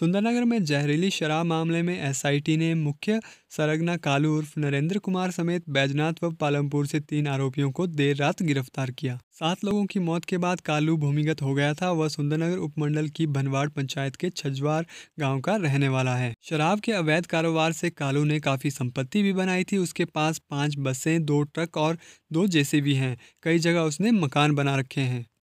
सुंदरनगर में जहरीली शराब मामले में एसआईटी ने मुख्य सरगना कालू उर्फ नरेंद्र कुमार समेत बैजनाथ व पालमपुर से तीन आरोपियों को देर रात गिरफ्तार किया सात लोगों की मौत के बाद कालू भूमिगत हो गया था वह सुंदरनगर उपमंडल की भनवाड़ पंचायत के छजवार गांव का रहने वाला है शराब के अवैध कारोबार से कालू ने काफी संपत्ति भी बनाई थी उसके पास पांच बसें दो ट्रक और दो जेसीबी हैं कई जगह उसने मकान बना रखे हैं